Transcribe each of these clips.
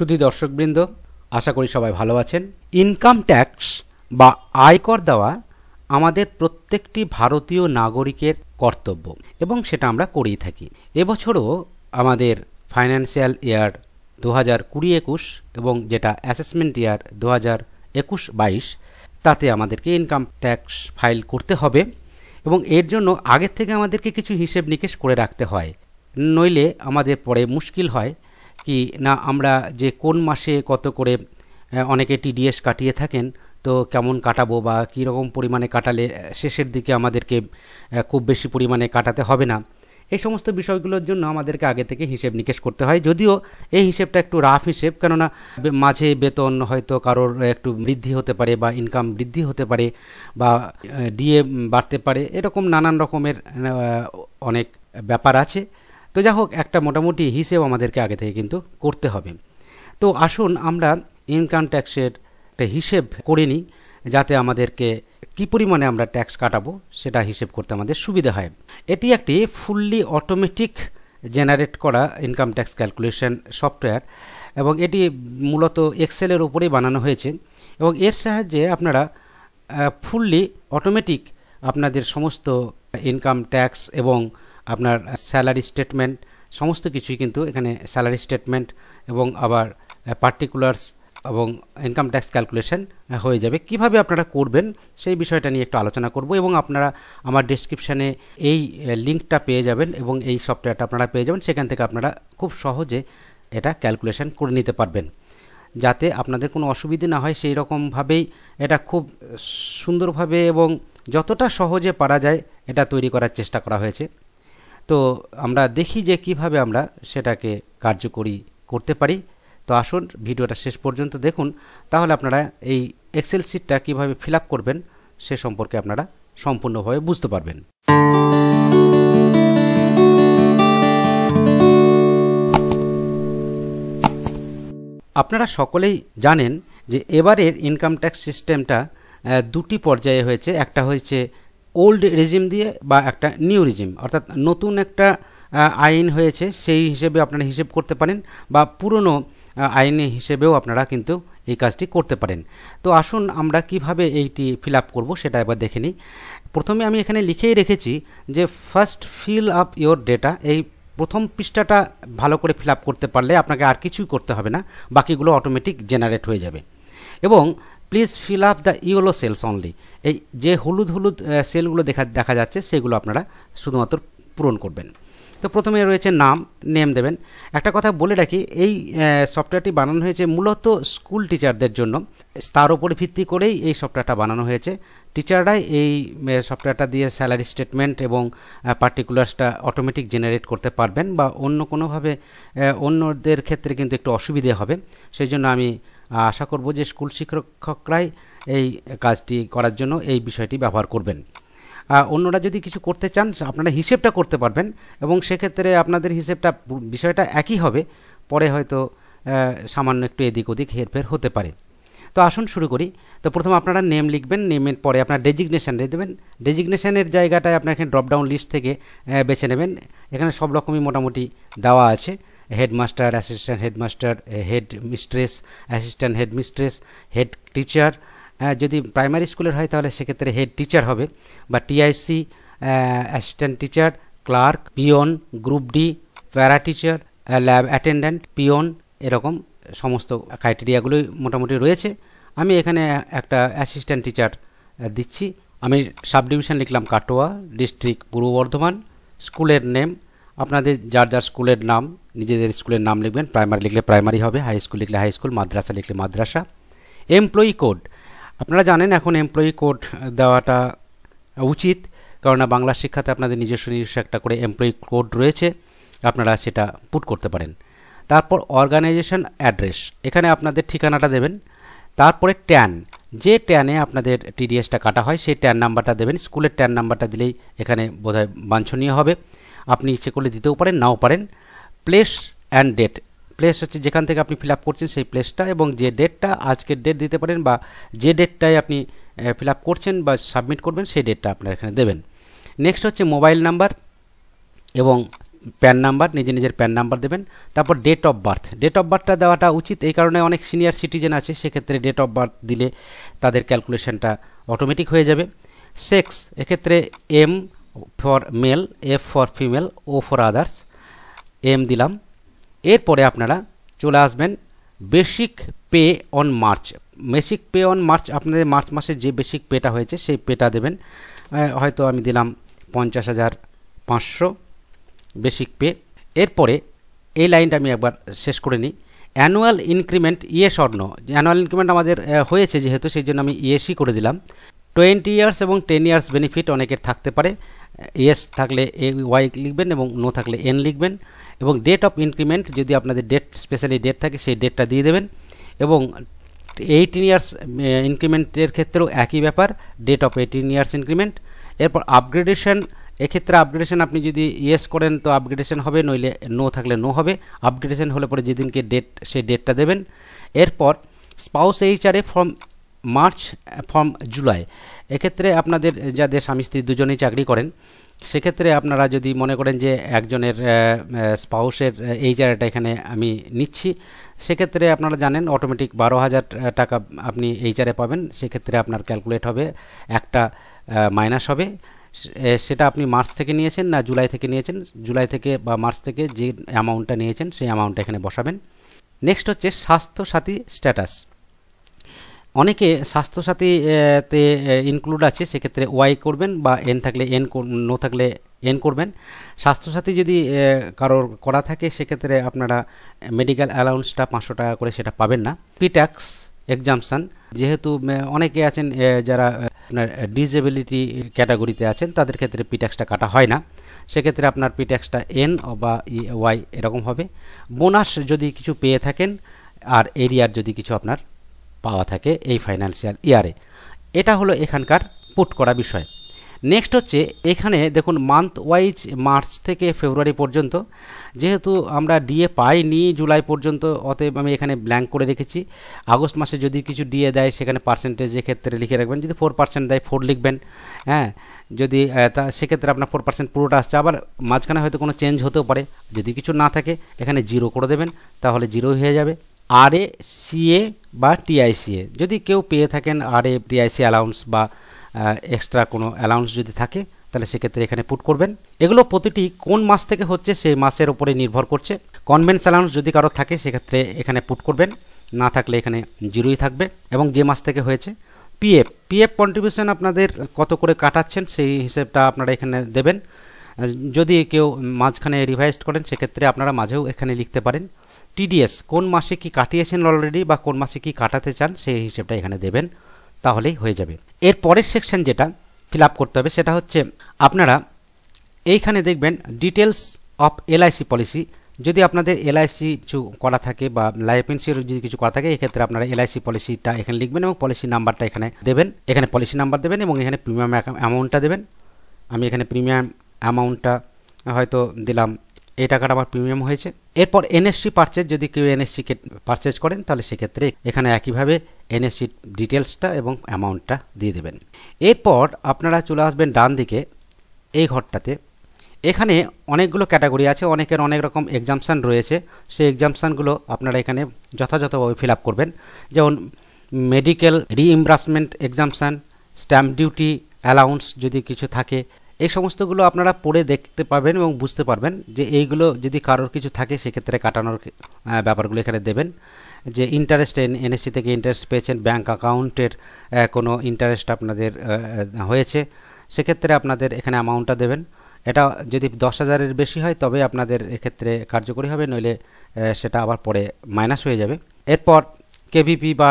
শুধু দর্শকবৃন্দ আশা করি সবাই ভালো আছেন ইনকাম ট্যাক্স বা আয়কর দেওয়া আমাদের প্রত্যেকটি ভারতীয় নাগরিকের কর্তব্য এবং সেটা আমরা করেই থাকি এবছরও আমাদের ফাইন্যান্সিয়াল ইয়ার দু হাজার কুড়ি একুশ এবং যেটা অ্যাসেসমেন্ট ইয়ার দু হাজার একুশ বাইশ তাতে আমাদেরকে ইনকাম ট্যাক্স ফাইল করতে হবে এবং এর জন্য আগের থেকে আমাদেরকে কিছু হিসেব নিকেশ করে রাখতে হয় নইলে আমাদের পরে মুশকিল হয় কি না আমরা যে কোন মাসে কত করে অনেকে টিডিএস কাটিয়ে থাকেন তো কেমন কাটাবো বা কীরকম পরিমাণে কাটালে শেষের দিকে আমাদেরকে খুব বেশি পরিমাণে কাটাতে হবে না এই সমস্ত বিষয়গুলোর জন্য আমাদেরকে আগে থেকে হিসেব নিকেশ করতে হয় যদিও এই হিসেবটা একটু রাফ হিসেব কেননা মাঝে বেতন হয়তো কারোর একটু বৃদ্ধি হতে পারে বা ইনকাম বৃদ্ধি হতে পারে বা ডিএ বাড়তে পারে এরকম নানান রকমের অনেক ব্যাপার আছে তো যা হোক একটা মোটামুটি হিসেব আমাদেরকে আগে থেকে কিন্তু করতে হবে তো আসুন আমরা ইনকাম ট্যাক্সের একটা হিসেব করে নিই যাতে আমাদেরকে কি পরিমাণে আমরা ট্যাক্স কাটাবো সেটা হিসেব করতে আমাদের সুবিধা হয় এটি একটি ফুললি অটোমেটিক জেনারেট করা ইনকাম ট্যাক্স ক্যালকুলেশন সফটওয়্যার এবং এটি মূলত এক্সেলের উপরেই বানানো হয়েছে এবং এর সাহায্যে আপনারা ফুললি অটোমেটিক আপনাদের সমস্ত ইনকাম ট্যাক্স এবং আপনার স্যালারি স্টেটমেন্ট সমস্ত কিছুই কিন্তু এখানে স্যালারি স্টেটমেন্ট এবং আবার পার্টিকুলার্স এবং ইনকাম ট্যাক্স ক্যালকুলেশন হয়ে যাবে কিভাবে আপনারা করবেন সেই বিষয়টা নিয়ে একটু আলোচনা করব এবং আপনারা আমার ডিসক্রিপশানে এই লিঙ্কটা পেয়ে যাবেন এবং এই সফটওয়্যারটা আপনারা পেয়ে যাবেন সেখান থেকে আপনারা খুব সহজে এটা ক্যালকুলেশন করে নিতে পারবেন যাতে আপনাদের কোনো অসুবিধে না হয় সেই রকমভাবেই এটা খুব সুন্দরভাবে এবং যতটা সহজে পারা যায় এটা তৈরি করার চেষ্টা করা হয়েছে তো আমরা দেখি যে কিভাবে আমরা সেটাকে কার্যকরী করতে পারি তো আসুন ভিডিওটা শেষ পর্যন্ত দেখুন তাহলে আপনারা এই এক্সেল শিটটা কীভাবে ফিল করবেন সে সম্পর্কে আপনারা সম্পূর্ণভাবে বুঝতে পারবেন আপনারা সকলেই জানেন যে এবারের ইনকাম ট্যাক্স সিস্টেমটা দুটি পর্যায়ে হয়েছে একটা হয়েছে ওল্ড রেজিম দিয়ে বা একটা নিউ রেজিম অর্থাৎ নতুন একটা আইন হয়েছে সেই হিসেবে আপনারা হিসেব করতে পারেন বা পুরনো আইন হিসেবেও আপনারা কিন্তু এই কাজটি করতে পারেন তো আসুন আমরা কিভাবে এইটি ফিল আপ করবো সেটা এবার দেখে নিই প্রথমে আমি এখানে লিখেই রেখেছি যে first fill up your data এই প্রথম পৃষ্ঠাটা ভালো করে ফিল আপ করতে পারলে আপনাকে আর কিছুই করতে হবে না বাকিগুলো অটোমেটিক জেনারেট হয়ে যাবে এবং please fill up the yellow cells only এই যে হলুদ হলুদ সেলগুলো দেখা দেখা যাচ্ছে সেগুলো আপনারা শুধুমাত্র পূরণ করবেন তো প্রথমে রয়েছে নাম নেম দেবেন একটা কথা বলে রাখি এই সফটওয়্যারটি বানানো হয়েছে মূলত স্কুল টিচারদের জন্য তার উপরে ভিত্তি করেই এই সফটওয়্যারটা বানানো হয়েছে টিচাররাই এই সফটওয়্যারটা দিয়ে স্যালারি স্টেটমেন্ট এবং পার্টিকুলার্সটা অটোমেটিক জেনারেট করতে পারবেন বা অন্য কোনোভাবে অন্যদের ক্ষেত্রে কিন্তু একটু অসুবিধে হবে সেই জন্য আমি আশা করব যে স্কুল শিক্ষকরাই এই কাজটি করার জন্য এই বিষয়টি ব্যবহার করবেন অন্যরা যদি কিছু করতে চান আপনারা হিসেবটা করতে পারবেন এবং সেক্ষেত্রে আপনাদের হিসেবটা বিষয়টা একই হবে পরে হয়তো সামান্য একটু এদিক ওদিক হেরফের হতে পারে তো আসুন শুরু করি তো প্রথমে আপনারা নেম লিখবেন নেমের পরে আপনার ডেজিগনেশান রে দেবেন ডেজিগনেশানের জায়গাটায় আপনার এখানে ড্রপডাউন লিস্ট থেকে বেছে নেবেন এখানে সব রকমই মোটামুটি দেওয়া আছে headmaster assistant headmaster headmistress assistant headmistress head teacher যদি প্রাইমারি স্কুলের হয় তাহলে সেক্ষেত্রে হেড টিচার হবে বা TIC assistant teacher clerk peon group D para teacher lab attendant peon এরকম সমস্ত ক্রাইটেরিয়াগুলোই মোটামুটি রয়েছে আমি এখানে একটা অ্যাসিস্ট্যান্ট টিচার দিচ্ছি আমি সাব ডিভিশন লিখলাম কাটোয়া ডিস্ট্রিক্ট পূর্ব বর্ধমান স্কুলের নেম আপনাদের যার যার স্কুলের নাম নিজেদের স্কুলের নাম লিখবেন প্রাইমারি লিখলে প্রাইমারি হবে হাই স্কুল লিখলে হাই স্কুল মাদ্রাসা লিখলে মাদ্রাসা এমপ্লয়ি কোড আপনারা জানেন এখন এমপ্লয়ি কোড দেওয়াটা উচিত কেননা বাংলা শিক্ষাতে আপনাদের নিজস্ব নিজস্ব একটা করে এমপ্লয়ি কোড রয়েছে আপনারা সেটা পুট করতে পারেন তারপর অর্গানাইজেশন অ্যাড্রেস এখানে আপনাদের ঠিকানাটা দেবেন তারপরে ট্যান যে ট্যানে আপনাদের টিডিএসটা কাটা হয় সেই ট্যান নাম্বারটা দেবেন স্কুলের ট্যান নাম্বারটা দিলেই এখানে বোধহয় বাঞ্ছনীয় হবে আপনি ইচ্ছে করলে দিতেও পারেন নাও পারেন প্লেস অ্যান্ড ডেট প্লেস হচ্ছে যেখান থেকে আপনি ফিল আপ করছেন সেই প্লেসটা এবং যে ডেটটা আজকের ডেট দিতে পারেন বা যে ডেটটায় আপনি ফিল আপ করছেন বা সাবমিট করবেন সেই ডেটটা আপনার এখানে দেবেন নেক্সট হচ্ছে মোবাইল নাম্বার এবং প্যান নাম্বার নিজে নিজের প্যান নাম্বার দেবেন তারপর date of birth date of বার্থটা দেওয়াটা উচিত এই কারণে অনেক সিনিয়র সিটিজেন আছে সেক্ষেত্রে ডেট অফ বার্থ দিলে তাদের ক্যালকুলেশনটা অটোমেটিক হয়ে যাবে সেক্স এক্ষেত্রে M for male F for female O for others M দিলাম এরপরে আপনারা চলে আসবেন basic pay on March basic pay on March আপনাদের মার্চ মাসে যে বেসিক পেটা হয়েছে সেই পেটা দেবেন হয়তো আমি দিলাম পঞ্চাশ হাজার পাঁচশো বেসিক পে এরপরে এই লাইনটা আমি একবার শেষ করে নিই অ্যানুয়াল ইনক্রিমেন্ট ইয়ে স্বর্ণ অ্যানুয়াল ইনক্রিমেন্ট আমাদের হয়েছে যেহেতু সেই জন্য আমি ইএসি ইয়ে করে দিলাম টোয়েন্টি ইয়ার্স এবং টেন ইয়ার্স বেনিফিট অনেকের থাকতে পারে ইয়েস থাকলে এ ওয়াই লিখবেন এবং নো থাকলে এন লিখবেন এবং ডেট অফ ইনক্রিমেন্ট যদি আপনাদের ডেট স্পেশালি ডেট থাকে সেই ডেটটা দিয়ে দেবেন এবং এইটিন ইয়ার্স ইনক্রিমেন্টের ক্ষেত্রেও একই ব্যাপার date of eighteen years increment এরপর আপগ্রেডেশন এক্ষেত্রে আপগ্রেডেশন আপনি যদি ইয়েস করেন তো আপগ্রেডেশন হবে নইলে নো থাকলে নো হবে আপগ্রেডেশন হলে পরে যেদিনকে ডেট সেই ডেটটা দেবেন এরপর spouse HRA from March from July এক্ষেত্রে আপনাদের যাদের স্বামী স্ত্রী দুজনেই চাকরি করেন সেক্ষেত্রে আপনারা যদি মনে করেন যে একজনের স্পাউসের এই জায়গাটা এখানে আমি নিচ্ছি সেক্ষেত্রে আপনারা জানেন অটোমেটিক বারো হাজার টাকা আপনি এইচারে পাবেন সেক্ষেত্রে আপনার ক্যালকুলেট হবে একটা মাইনাস হবে সেটা আপনি মার্চ থেকে নিয়েছেন না জুলাই থেকে নিয়েছেন জুলাই থেকে বা মার্চ থেকে যে অ্যামাউন্টটা নিয়েছেন সেই অ্যামাউন্টটা এখানে বসাবেন নেক্সট হচ্ছে স্বাস্থ্যসাথী স্ট্যাটাস অনেকে স্বাস্থ্যসাথীতে ইনক্লুড আছে সেক্ষেত্রে ওয়াই করবেন বা এন থাকলে এন নো থাকলে এন করবেন স্বাস্থ্যসাথী যদি কারোর করা থাকে সেক্ষেত্রে আপনারা মেডিকেল অ্যালাউন্সটা পাঁচশো টাকা করে সেটা পাবেন না পিট্যাক্স এক্সামশান যেহেতু অনেকে আছেন যারা আপনার ডিজেবিলিটি ক্যাটাগরিতে আছেন তাদের ক্ষেত্রে পিট্যাক্সটা কাটা হয় না সেক্ষেত্রে আপনার পিট্যাক্সটা এন বা ই ওয়াই এরকম হবে বোনাস যদি কিছু পেয়ে থাকেন আর এরিয়ার যদি কিছু আপনার পাওয়া থাকে এই ফাইন্যান্সিয়াল ইয়ারে এটা হলো এখানকার পুট করা বিষয় নেক্সট হচ্ছে এখানে দেখুন মান্থ ওয়াইজ মার্চ থেকে ফেব্রুয়ারি পর্যন্ত যেহেতু আমরা ডিএ পাইনি জুলাই পর্যন্ত অতএব আমি এখানে ব্ল্যাঙ্ক করে রেখেছি আগস্ট মাসে যদি কিছু ডিএ দেয় সেখানে পার্সেন্টেজ ক্ষেত্রে লিখে রাখবেন যদি ফোর পার্সেন্ট দেয় ফোর লিখবেন হ্যাঁ যদি তা সেক্ষেত্রে আপনার ফোর পার্সেন্ট পুরোটা আসছে আবার মাঝখানে হয়তো কোনো চেঞ্জ হতেও পারে যদি কিছু না থাকে এখানে জিরো করে দেবেন তাহলে জিরোই হয়ে যাবে আর আরএ সিএ বা টিআইসিএ যদি কেউ পেয়ে থাকেন আর আরএ টিআইসি অ্যালাউন্স বা এক্সট্রা কোনো অ্যালাউন্স যদি থাকে তাহলে সেক্ষেত্রে এখানে পুট করবেন এগুলো প্রতিটি কোন মাস থেকে হচ্ছে সেই মাসের ওপরে নির্ভর করছে কনভেন্স অ্যালাউন্স যদি কারো থাকে সেক্ষেত্রে এখানে পুট করবেন না থাকলে এখানে জিরোই থাকবে এবং যে মাস থেকে হয়েছে পিএফ পিএফ কন্ট্রিবিউশন আপনাদের কত করে কাটাচ্ছেন সেই হিসেবটা আপনারা এখানে দেবেন যদি কেউ মাঝখানে রিভাইজড করেন সেক্ষেত্রে আপনারা মাঝেও এখানে লিখতে পারেন টিডিএস কোন মাসে কি কাটিয়েছেন অলরেডি বা কোন মাসে কি কাটাতে চান সেই হিসেবটা এখানে দেবেন তাহলেই হয়ে যাবে এর পরের সেকশন যেটা ফিল করতে হবে সেটা হচ্ছে আপনারা এইখানে দেখবেন ডিটেলস অফ এলআইসি পলিসি যদি আপনাদের এলআইসি কিছু করা থাকে বা লাইফ ইন্স্যুরেন্স যদি কিছু করা থাকে এক্ষেত্রে আপনারা এলআইসি পলিসিটা এখানে লিখবেন এবং পলিসি নাম্বারটা এখানে দেবেন এখানে পলিসি নাম্বার দেবেন এবং এখানে প্রিমিয়াম অ্যামাউন্টটা দেবেন আমি এখানে প্রিমিয়াম অ্যামাউন্টটা হয়তো দিলাম এই টাকাটা আমার প্রিমিয়াম হয়েছে এরপর এনএসসি পারচেজ যদি কেউ এনএসসি পারচেজ করেন তাহলে সেক্ষেত্রে এখানে একইভাবে এনএসসি ডিটেলসটা এবং অ্যামাউন্টটা দিয়ে দেবেন এরপর আপনারা চলে আসবেন ডান দিকে এই ঘরটাতে এখানে অনেকগুলো ক্যাটাগরি আছে অনেকের অনেক রকম এক্সামশান রয়েছে সেই এক্সামশানগুলো আপনারা এখানে যথাযথভাবে ফিল আপ করবেন যেমন medical reimbursement exemption stamp duty allowance যদি কিছু থাকে এই সমস্তগুলো আপনারা পড়ে দেখতে পাবেন এবং বুঝতে পারবেন যে এইগুলো যদি কারোর কিছু থাকে সেক্ষেত্রে কাটানোর ব্যাপারগুলো এখানে দেবেন যে ইন্টারেস্ট এনএসসি থেকে ইন্টারেস্ট পেয়েছেন ব্যাঙ্ক অ্যাকাউন্টের কোনো ইন্টারেস্ট আপনাদের হয়েছে সেক্ষেত্রে আপনাদের এখানে অ্যামাউন্টটা দেবেন এটা যদি দশ হাজারের বেশি হয় তবে আপনাদের এক্ষেত্রে কার্যকরী হবে নইলে সেটা আবার পরে মাইনাস হয়ে যাবে এরপর কেভিপি বা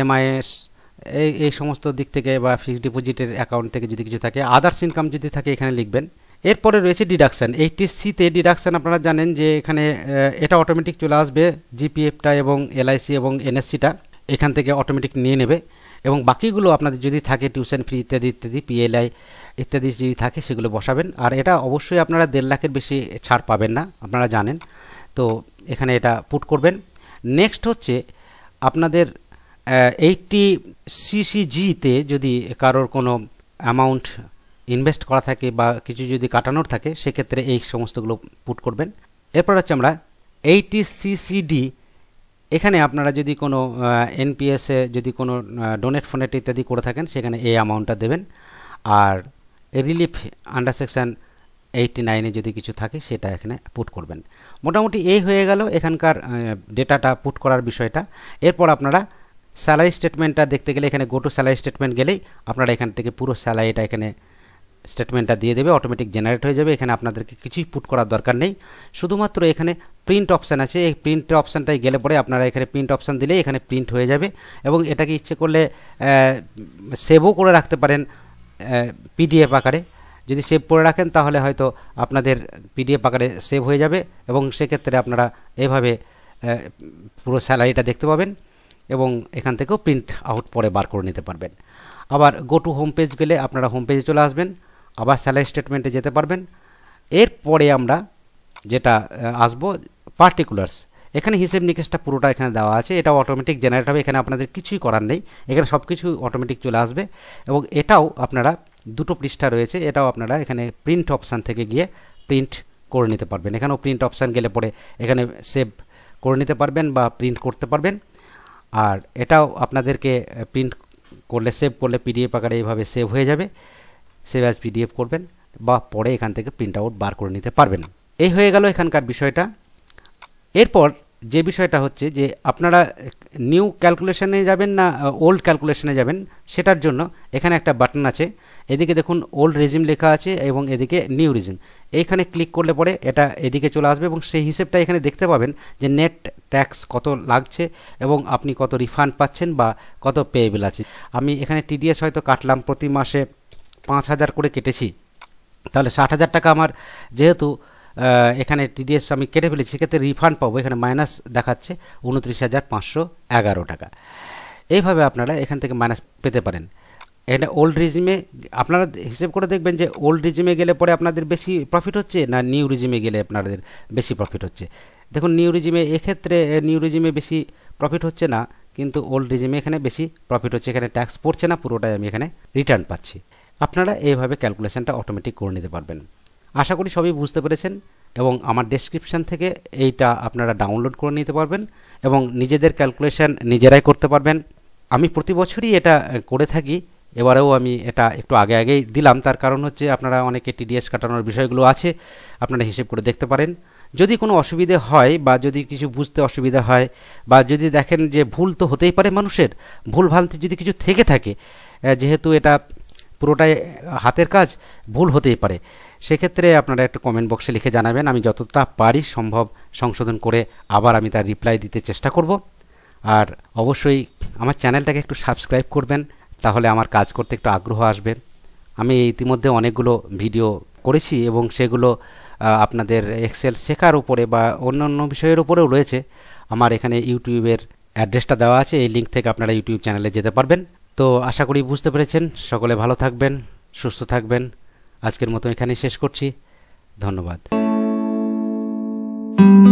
এমআইএস এই এই সমস্ত দিক থেকে বা ফিক্সড ডিপোজিটের অ্যাকাউন্ট থেকে যদি কিছু থাকে আদার্স ইনকাম যদি থাকে এখানে লিখবেন এরপরে রয়েছে ডিডাকশান এইটি সিতে ডিডাকশান আপনারা জানেন যে এখানে এটা অটোমেটিক চলে আসবে জিপিএফটা এবং এলআইসি এবং এনএসসিটা এখান থেকে অটোমেটিক নিয়ে নেবে এবং বাকিগুলো আপনাদের যদি থাকে টিউশন ফি ইত্যাদি ইত্যাদি পিএলআই ইত্যাদি যদি থাকে সেগুলো বসাবেন আর এটা অবশ্যই আপনারা দেড় লাখের বেশি ছাড় পাবেন না আপনারা জানেন তো এখানে এটা পুট করবেন নেক্সট হচ্ছে আপনাদের এইটটি সিসিজিতে যদি কারোর কোনো অ্যামাউন্ট ইনভেস্ট করা থাকে বা কিছু যদি কাটানোর থাকে সেক্ষেত্রে এই সমস্তগুলো পুট করবেন এরপর হচ্ছে আমরা এইটি সিসিডি এখানে আপনারা যদি কোনো এনপিএসে যদি কোনো ডোনেট ফোনেট ইত্যাদি করে থাকেন সেখানে এই অ্যামাউন্টটা দেবেন আর রিলিফ আন্ডার সেকশান এইটটি নাইনে যদি কিছু থাকে সেটা এখানে পুট করবেন মোটামুটি এই হয়ে গেল এখানকার ডেটাটা পুট করার বিষয়টা এরপর আপনারা স্যালারি স্টেটমেন্টটা দেখতে গেলে এখানে গো টু স্যালারি স্টেটমেন্ট গেলেই আপনারা এখান থেকে পুরো স্যালারিটা এখানে স্টেটমেন্টটা দিয়ে দেবে অটোমেটিক জেনারেট হয়ে যাবে এখানে আপনাদেরকে কিছুই পুট করার দরকার নেই শুধুমাত্র এখানে প্রিন্ট অপশান আছে এই প্রিন্ট অপশানটাই গেলে পরে আপনারা এখানে প্রিন্ট অপশান দিলেই এখানে প্রিন্ট হয়ে যাবে এবং এটাকে ইচ্ছে করলে সেভও করে রাখতে পারেন পিডিএফ আকারে যদি সেভ করে রাখেন তাহলে হয়তো আপনাদের পিডিএফ আকারে সেভ হয়ে যাবে এবং সেক্ষেত্রে আপনারা এভাবে পুরো স্যালারিটা দেখতে পাবেন এবং এখান থেকেও প্রিন্ট আউট পরে বার করে নিতে পারবেন আবার গো টু হোম পেজ গেলে আপনারা হোম পেজে চলে আসবেন আবার স্যালারি স্টেটমেন্টে যেতে পারবেন এরপরে আমরা যেটা আসবো পার্টিকুলার্স এখানে হিসেব নিকেশটা পুরোটা এখানে দেওয়া আছে এটা অটোমেটিক জেনারেট হবে এখানে আপনাদের কিছুই করার নেই এখানে সব কিছু অটোমেটিক চলে আসবে এবং এটাও আপনারা দুটো পৃষ্ঠা রয়েছে এটাও আপনারা এখানে প্রিন্ট অপশান থেকে গিয়ে প্রিন্ট করে নিতে পারবেন এখানেও প্রিন্ট অপশান গেলে পরে এখানে সেভ করে নিতে পারবেন বা প্রিন্ট করতে পারবেন আর এটাও আপনাদেরকে প্রিন্ট করলে সেভ করলে পিডিএফ আকারে এইভাবে সেভ হয়ে যাবে সেভ অ্যাজ পিডিএফ করবেন বা পরে এখান থেকে প্রিন্ট আউট বার করে নিতে পারবেন এই হয়ে গেল এখানকার বিষয়টা এরপর যে বিষয়টা হচ্ছে যে আপনারা নিউ ক্যালকুলেশনে যাবেন না ওল্ড ক্যালকুলেশনে যাবেন সেটার জন্য এখানে একটা বাটন আছে এদিকে দেখুন ওল্ড রেজিম লেখা আছে এবং এদিকে নিউ রেজিম এইখানে ক্লিক করলে পরে এটা এদিকে চলে আসবে এবং সেই হিসেবটা এখানে দেখতে পাবেন যে নেট ট্যাক্স কত লাগছে এবং আপনি কত রিফান্ড পাচ্ছেন বা কত পেয়েবেল আছে আমি এখানে টিডিএস হয়তো কাটলাম প্রতি মাসে পাঁচ হাজার করে কেটেছি তাহলে ষাট হাজার টাকা আমার যেহেতু এখানে টিডিএস আমি কেটে ফেলেছি সেক্ষেত্রে রিফান্ড পাবো এখানে মাইনাস দেখাচ্ছে উনত্রিশ হাজার পাঁচশো এগারো টাকা এইভাবে আপনারা এখান থেকে মাইনাস পেতে পারেন এটা ওল্ড রিজিমে আপনারা হিসেব করে দেখবেন যে ওল্ড রিজিমে গেলে পরে আপনাদের বেশি প্রফিট হচ্ছে না নিউ রিজিমে গেলে আপনাদের বেশি প্রফিট হচ্ছে দেখুন নিউ রিজিমে এক্ষেত্রে নিউ রিজিমে বেশি প্রফিট হচ্ছে না কিন্তু ওল্ড রিজিমে এখানে বেশি প্রফিট হচ্ছে এখানে ট্যাক্স পড়ছে না পুরোটাই আমি এখানে রিটার্ন পাচ্ছি আপনারা এইভাবে ক্যালকুলেশানটা অটোমেটিক করে নিতে পারবেন আশা করি সবই বুঝতে পেরেছেন এবং আমার ডেসক্রিপশান থেকে এইটা আপনারা ডাউনলোড করে নিতে পারবেন এবং নিজেদের ক্যালকুলেশন নিজেরাই করতে পারবেন আমি প্রতি বছরই এটা করে থাকি এবারেও আমি এটা একটু আগে আগেই দিলাম তার কারণ হচ্ছে আপনারা অনেকে টিডিএস কাটানোর বিষয়গুলো আছে আপনারা হিসেব করে দেখতে পারেন যদি কোনো অসুবিধে হয় বা যদি কিছু বুঝতে অসুবিধা হয় বা যদি দেখেন যে ভুল তো হতেই পারে মানুষের ভুল ভ্রান্তি যদি কিছু থেকে থাকে যেহেতু এটা পুরোটাই হাতের কাজ ভুল হতেই পারে সেক্ষেত্রে আপনারা একটু কমেন্ট বক্সে লিখে জানাবেন আমি যতটা পারি সম্ভব সংশোধন করে আবার আমি তার রিপ্লাই দিতে চেষ্টা করব আর অবশ্যই আমার চ্যানেলটাকে একটু সাবস্ক্রাইব করবেন তাহলে আমার কাজ করতে একটু আগ্রহ আসবে আমি ইতিমধ্যে অনেকগুলো ভিডিও করেছি এবং সেগুলো আপনাদের এক্সেল শেখার উপরে বা অন্যান্য বিষয়ের উপরেও রয়েছে আমার এখানে ইউটিউবের অ্যাড্রেসটা দেওয়া আছে এই লিঙ্ক থেকে আপনারা ইউটিউব চ্যানেলে যেতে পারবেন তো আশা করি বুঝতে পেরেছেন সকলে ভালো থাকবেন সুস্থ থাকবেন আজকের মতো এখানেই শেষ করছি ধন্যবাদ